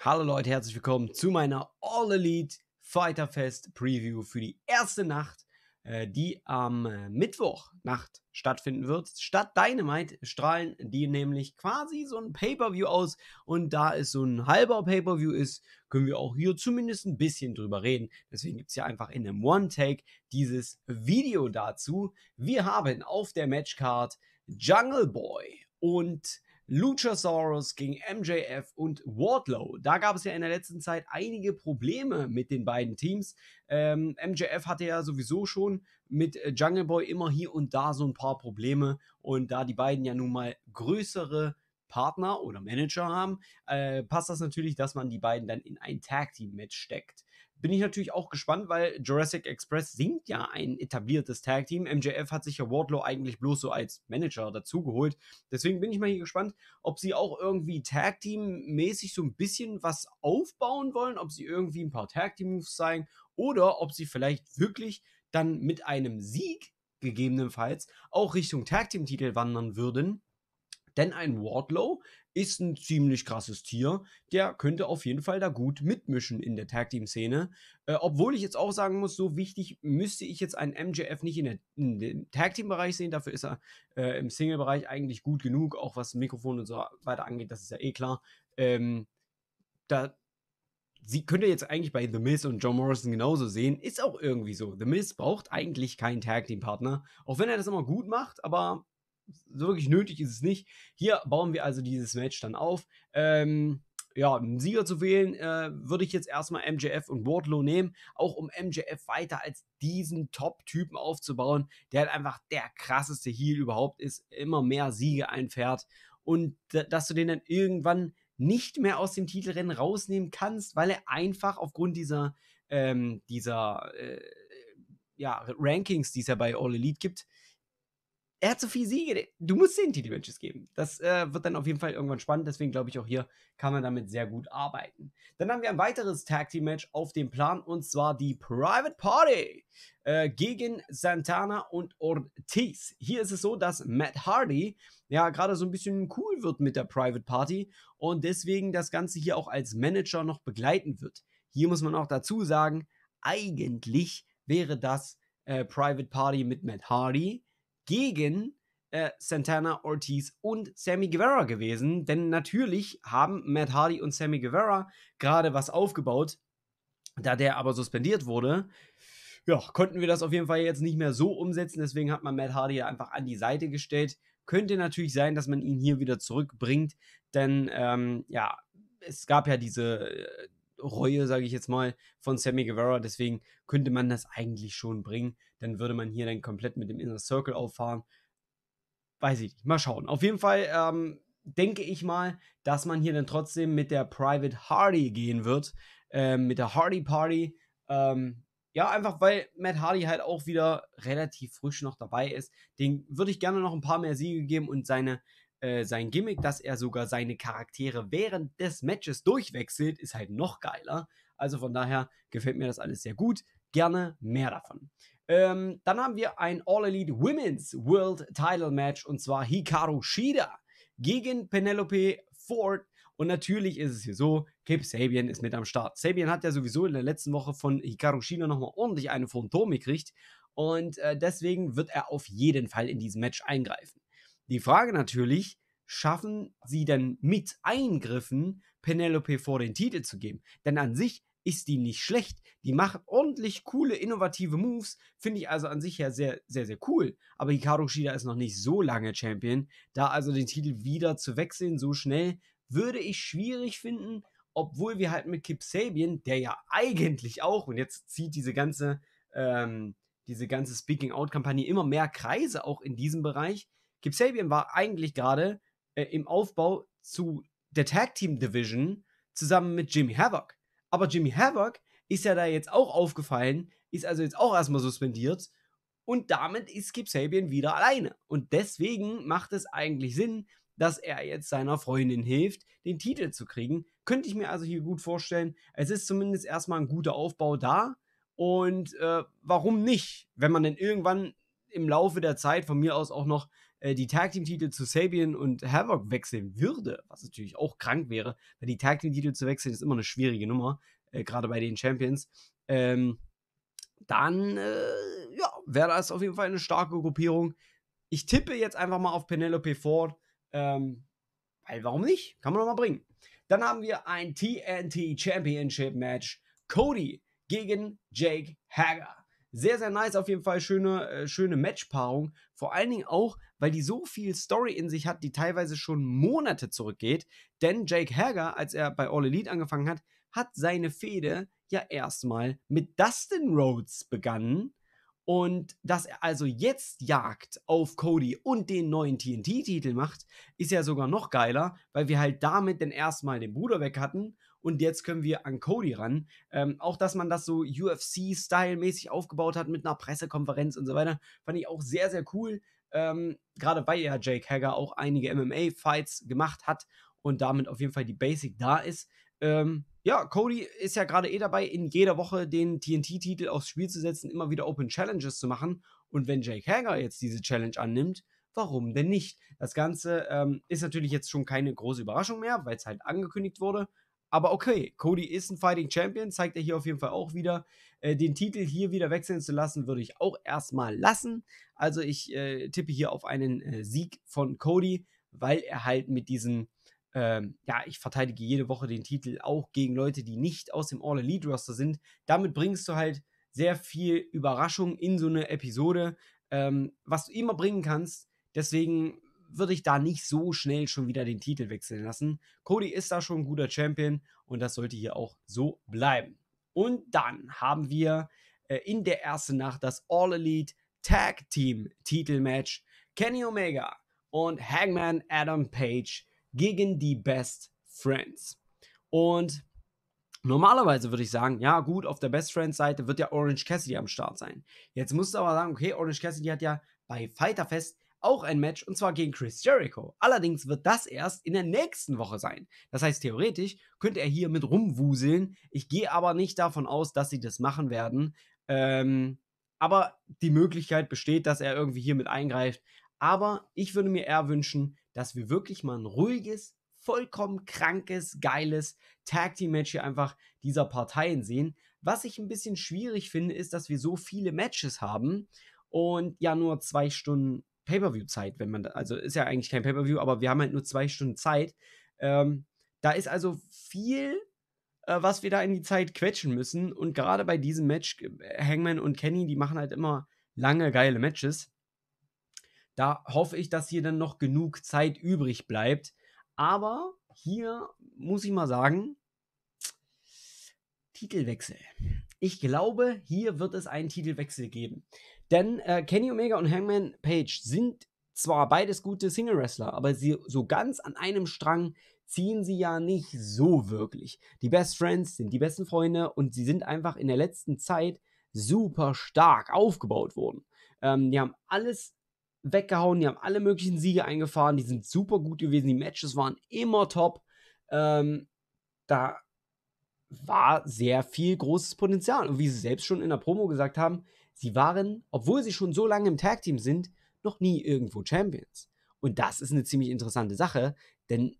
Hallo Leute, herzlich willkommen zu meiner All Elite Fighter Fest Preview für die erste Nacht, äh, die am äh, Mittwochnacht stattfinden wird. Statt Dynamite strahlen die nämlich quasi so ein Pay-per-View aus und da es so ein halber Pay-per-View ist, können wir auch hier zumindest ein bisschen drüber reden. Deswegen gibt es hier einfach in einem One-Take dieses Video dazu. Wir haben auf der Matchcard Jungle Boy und Luchasaurus gegen MJF und Wardlow. Da gab es ja in der letzten Zeit einige Probleme mit den beiden Teams. Ähm, MJF hatte ja sowieso schon mit äh, Jungle Boy immer hier und da so ein paar Probleme. Und da die beiden ja nun mal größere Partner oder Manager haben, äh, passt das natürlich, dass man die beiden dann in ein Tag Team Match steckt bin ich natürlich auch gespannt, weil Jurassic Express sind ja ein etabliertes Tag-Team. MJF hat sich ja Wardlow eigentlich bloß so als Manager dazugeholt. Deswegen bin ich mal hier gespannt, ob sie auch irgendwie Tag-Team-mäßig so ein bisschen was aufbauen wollen, ob sie irgendwie ein paar Tag-Team-Moves zeigen oder ob sie vielleicht wirklich dann mit einem Sieg gegebenenfalls auch Richtung Tag-Team-Titel wandern würden. Denn ein Wardlow ist ein ziemlich krasses Tier. Der könnte auf jeden Fall da gut mitmischen in der Tag Team Szene. Äh, obwohl ich jetzt auch sagen muss, so wichtig müsste ich jetzt einen MJF nicht in, der, in dem Tag Team Bereich sehen. Dafür ist er äh, im Single Bereich eigentlich gut genug, auch was Mikrofon und so weiter angeht. Das ist ja eh klar. Ähm, da sie könnte jetzt eigentlich bei The Miz und John Morrison genauso sehen. Ist auch irgendwie so. The Miz braucht eigentlich keinen Tag Team Partner, auch wenn er das immer gut macht, aber so wirklich nötig ist es nicht. Hier bauen wir also dieses Match dann auf. Ähm, ja, einen Sieger zu wählen, äh, würde ich jetzt erstmal MJF und Wardlow nehmen, auch um MJF weiter als diesen Top-Typen aufzubauen, der halt einfach der krasseste Heal überhaupt ist, immer mehr Siege einfährt und dass du den dann irgendwann nicht mehr aus dem Titelrennen rausnehmen kannst, weil er einfach aufgrund dieser, ähm, dieser äh, ja, Rankings, die es ja bei All Elite gibt, er hat so viele Siege. Du musst den Titelmatches geben. Das äh, wird dann auf jeden Fall irgendwann spannend. Deswegen glaube ich, auch hier kann man damit sehr gut arbeiten. Dann haben wir ein weiteres Tag Team Match auf dem Plan und zwar die Private Party äh, gegen Santana und Ortiz. Hier ist es so, dass Matt Hardy ja gerade so ein bisschen cool wird mit der Private Party und deswegen das Ganze hier auch als Manager noch begleiten wird. Hier muss man auch dazu sagen, eigentlich wäre das äh, Private Party mit Matt Hardy gegen äh, Santana, Ortiz und Sammy Guevara gewesen. Denn natürlich haben Matt Hardy und Sammy Guevara gerade was aufgebaut. Da der aber suspendiert wurde, ja, konnten wir das auf jeden Fall jetzt nicht mehr so umsetzen. Deswegen hat man Matt Hardy einfach an die Seite gestellt. Könnte natürlich sein, dass man ihn hier wieder zurückbringt, denn ähm, ja, es gab ja diese, äh, Reue, sage ich jetzt mal, von Sammy Guevara. Deswegen könnte man das eigentlich schon bringen. Dann würde man hier dann komplett mit dem Inner Circle auffahren. Weiß ich nicht. Mal schauen. Auf jeden Fall ähm, denke ich mal, dass man hier dann trotzdem mit der Private Hardy gehen wird. Ähm, mit der Hardy Party. Ähm, ja, einfach weil Matt Hardy halt auch wieder relativ frisch noch dabei ist. Den würde ich gerne noch ein paar mehr Siege geben und seine äh, sein Gimmick, dass er sogar seine Charaktere während des Matches durchwechselt, ist halt noch geiler. Also von daher gefällt mir das alles sehr gut. Gerne mehr davon. Ähm, dann haben wir ein All Elite Women's World Title Match und zwar Hikaru Shida gegen Penelope Ford. Und natürlich ist es hier so, Kip Sabian ist mit am Start. Sabian hat ja sowieso in der letzten Woche von Hikaru Shida nochmal ordentlich eine von Tom gekriegt. Und äh, deswegen wird er auf jeden Fall in diesem Match eingreifen. Die Frage natürlich, schaffen sie denn mit Eingriffen Penelope vor den Titel zu geben? Denn an sich ist die nicht schlecht. Die macht ordentlich coole, innovative Moves. Finde ich also an sich ja sehr, sehr, sehr cool. Aber Hikaru Shida ist noch nicht so lange Champion. Da also den Titel wieder zu wechseln, so schnell, würde ich schwierig finden. Obwohl wir halt mit Kip Sabian, der ja eigentlich auch, und jetzt zieht diese ganze, ähm, diese ganze Speaking-Out-Kampagne immer mehr Kreise auch in diesem Bereich, Kip Sabian war eigentlich gerade äh, im Aufbau zu der Tag Team Division zusammen mit Jimmy Havoc. Aber Jimmy Havoc ist ja da jetzt auch aufgefallen, ist also jetzt auch erstmal suspendiert und damit ist Kip Sabian wieder alleine. Und deswegen macht es eigentlich Sinn, dass er jetzt seiner Freundin hilft, den Titel zu kriegen. Könnte ich mir also hier gut vorstellen. Es ist zumindest erstmal ein guter Aufbau da. Und äh, warum nicht, wenn man denn irgendwann im Laufe der Zeit von mir aus auch noch äh, die Tag Team Titel zu Sabian und Havoc wechseln würde, was natürlich auch krank wäre, weil die Tag Team Titel zu wechseln ist immer eine schwierige Nummer, äh, gerade bei den Champions. Ähm, dann äh, ja, wäre das auf jeden Fall eine starke Gruppierung. Ich tippe jetzt einfach mal auf Penelope Ford, ähm, weil warum nicht? Kann man doch mal bringen. Dann haben wir ein TNT Championship Match. Cody gegen Jake Hager. Sehr, sehr nice auf jeden Fall. Schöne, äh, schöne Matchpaarung. Vor allen Dingen auch, weil die so viel Story in sich hat, die teilweise schon Monate zurückgeht. Denn Jake Hager, als er bei All Elite angefangen hat, hat seine Fehde ja erstmal mit Dustin Rhodes begonnen. Und dass er also jetzt Jagd auf Cody und den neuen TNT-Titel macht, ist ja sogar noch geiler, weil wir halt damit dann erstmal den Bruder weg hatten und jetzt können wir an Cody ran. Ähm, auch, dass man das so UFC-Style-mäßig aufgebaut hat mit einer Pressekonferenz und so weiter, fand ich auch sehr, sehr cool. Ähm, Gerade weil ja Jake Hager auch einige MMA-Fights gemacht hat und damit auf jeden Fall die Basic da ist. Ähm, ja, Cody ist ja gerade eh dabei, in jeder Woche den TNT-Titel aufs Spiel zu setzen, immer wieder Open Challenges zu machen. Und wenn Jake Hager jetzt diese Challenge annimmt, warum denn nicht? Das Ganze ähm, ist natürlich jetzt schon keine große Überraschung mehr, weil es halt angekündigt wurde. Aber okay, Cody ist ein Fighting Champion, zeigt er hier auf jeden Fall auch wieder. Äh, den Titel hier wieder wechseln zu lassen, würde ich auch erstmal lassen. Also ich äh, tippe hier auf einen äh, Sieg von Cody, weil er halt mit diesem, ähm, ja, ich verteidige jede Woche den Titel auch gegen Leute, die nicht aus dem All Elite Roster sind. Damit bringst du halt sehr viel Überraschung in so eine Episode, ähm, was du immer bringen kannst. Deswegen würde ich da nicht so schnell schon wieder den Titel wechseln lassen. Cody ist da schon ein guter Champion und das sollte hier auch so bleiben. Und dann haben wir äh, in der ersten Nacht das All Elite Tag Team Titelmatch Kenny Omega und Hangman Adam Page gegen die Best Friends. Und Normalerweise würde ich sagen, ja gut, auf der Best Friends Seite wird ja Orange Cassidy am Start sein. Jetzt musst du aber sagen, okay, Orange Cassidy hat ja bei Fighter Fest auch ein Match und zwar gegen Chris Jericho. Allerdings wird das erst in der nächsten Woche sein. Das heißt, theoretisch könnte er hier mit rumwuseln. Ich gehe aber nicht davon aus, dass sie das machen werden. Ähm, aber die Möglichkeit besteht, dass er irgendwie hier mit eingreift. Aber ich würde mir eher wünschen, dass wir wirklich mal ein ruhiges, vollkommen krankes, geiles Tag Team Match hier einfach dieser Parteien sehen. Was ich ein bisschen schwierig finde, ist, dass wir so viele Matches haben und ja nur zwei Stunden Pay-per-view-Zeit, wenn man, da, also ist ja eigentlich kein Pay-per-view, aber wir haben halt nur zwei Stunden Zeit. Ähm, da ist also viel, äh, was wir da in die Zeit quetschen müssen. Und gerade bei diesem Match, äh, Hangman und Kenny, die machen halt immer lange geile Matches. Da hoffe ich, dass hier dann noch genug Zeit übrig bleibt. Aber hier muss ich mal sagen, Titelwechsel. Ich glaube, hier wird es einen Titelwechsel geben. Denn äh, Kenny Omega und Hangman Page sind zwar beides gute Single-Wrestler, aber sie so ganz an einem Strang ziehen sie ja nicht so wirklich. Die Best Friends sind die besten Freunde und sie sind einfach in der letzten Zeit super stark aufgebaut worden. Ähm, die haben alles weggehauen, die haben alle möglichen Siege eingefahren, die sind super gut gewesen, die Matches waren immer top. Ähm, da war sehr viel großes Potenzial. Und wie sie selbst schon in der Promo gesagt haben, Sie waren, obwohl sie schon so lange im Tag Team sind, noch nie irgendwo Champions. Und das ist eine ziemlich interessante Sache, denn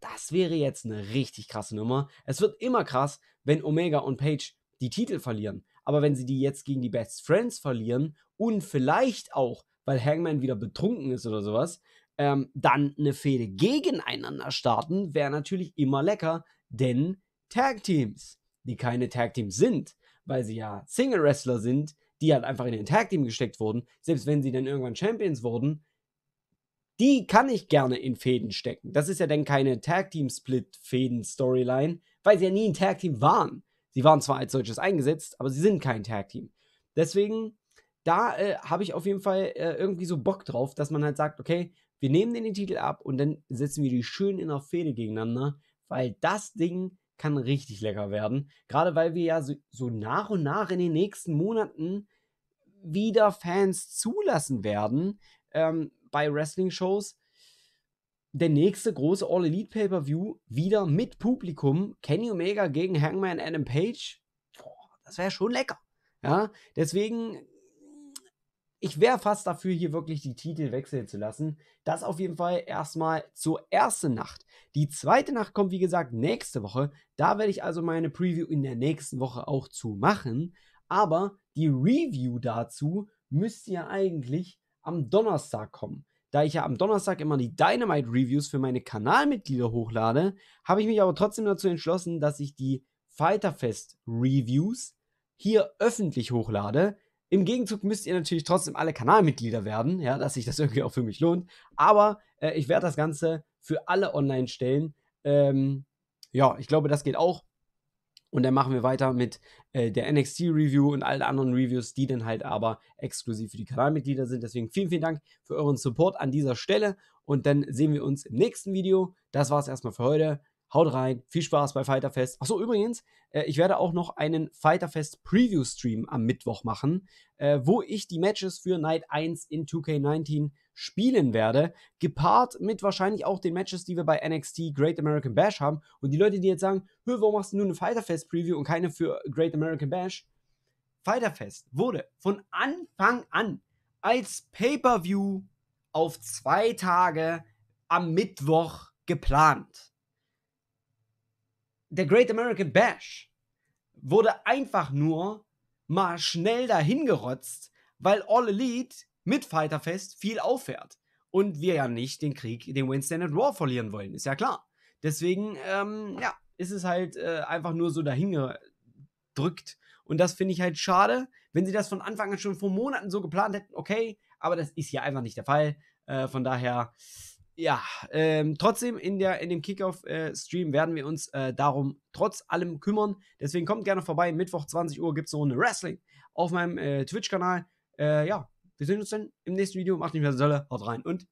das wäre jetzt eine richtig krasse Nummer. Es wird immer krass, wenn Omega und Page die Titel verlieren. Aber wenn sie die jetzt gegen die Best Friends verlieren und vielleicht auch, weil Hangman wieder betrunken ist oder sowas, ähm, dann eine Fehde gegeneinander starten, wäre natürlich immer lecker, denn Tag Teams, die keine Tag Teams sind, weil sie ja Single Wrestler sind, die halt einfach in den Tag Team gesteckt wurden, selbst wenn sie dann irgendwann Champions wurden, die kann ich gerne in Fäden stecken. Das ist ja dann keine Tag Team Split Fäden Storyline, weil sie ja nie ein Tag Team waren. Sie waren zwar als solches eingesetzt, aber sie sind kein Tag Team. Deswegen da äh, habe ich auf jeden Fall äh, irgendwie so Bock drauf, dass man halt sagt, okay, wir nehmen den, Titel ab und dann setzen wir die schön in einer Fehde gegeneinander, weil das Ding kann richtig lecker werden. Gerade weil wir ja so, so, nach und nach in den nächsten Monaten wieder Fans zulassen werden ähm, bei Wrestling-Shows. Der nächste große All Elite Pay-Per-View wieder mit Publikum. Kenny Omega gegen Hangman Adam Page. Boah, das wäre schon lecker. Ja, deswegen, ich wäre fast dafür, hier wirklich die Titel wechseln zu lassen. Das auf jeden Fall erstmal zur ersten Nacht. Die zweite Nacht kommt, wie gesagt, nächste Woche. Da werde ich also meine Preview in der nächsten Woche auch zu machen. Aber die Review dazu müsste ja eigentlich am Donnerstag kommen. Da ich ja am Donnerstag immer die Dynamite Reviews für meine Kanalmitglieder hochlade, habe ich mich aber trotzdem dazu entschlossen, dass ich die Fighterfest Reviews hier öffentlich hochlade. Im Gegenzug müsst ihr natürlich trotzdem alle Kanalmitglieder werden, ja, dass sich das irgendwie auch für mich lohnt. Aber äh, ich werde das Ganze für alle online stellen. Ähm, ja, ich glaube, das geht auch. Und dann machen wir weiter mit äh, der NXT-Review und allen anderen Reviews, die dann halt aber exklusiv für die Kanalmitglieder sind. Deswegen vielen, vielen Dank für euren Support an dieser Stelle. Und dann sehen wir uns im nächsten Video. Das war es erstmal für heute. Haut rein, viel Spaß bei Fighterfest. Achso, übrigens, äh, ich werde auch noch einen Fighterfest Preview Stream am Mittwoch machen, äh, wo ich die Matches für Night 1 in 2K19 spielen werde, gepaart mit wahrscheinlich auch den Matches, die wir bei NXT Great American Bash haben. Und die Leute, die jetzt sagen, Hö, warum machst du nur eine Fighterfest Preview und keine für Great American Bash? Fighterfest wurde von Anfang an als Pay-per-View auf zwei Tage am Mittwoch geplant der Great American Bash wurde einfach nur mal schnell dahingerotzt, weil All Elite mit Fighterfest viel auffährt. Und wir ja nicht den Krieg, den Wednesday Night War verlieren wollen, ist ja klar. Deswegen, ähm, ja, ist es halt äh, einfach nur so dahingedrückt. Und das finde ich halt schade, wenn sie das von Anfang an schon vor Monaten so geplant hätten, okay, aber das ist ja einfach nicht der Fall. Äh, von daher, ja, ähm, trotzdem in, der, in dem Kickoff-Stream äh, werden wir uns äh, darum trotz allem kümmern. Deswegen kommt gerne vorbei. Mittwoch 20 Uhr gibt es noch eine Wrestling auf meinem äh, Twitch-Kanal. Äh, ja, wir sehen uns dann im nächsten Video. Macht nicht mehr so Sölle. Haut rein und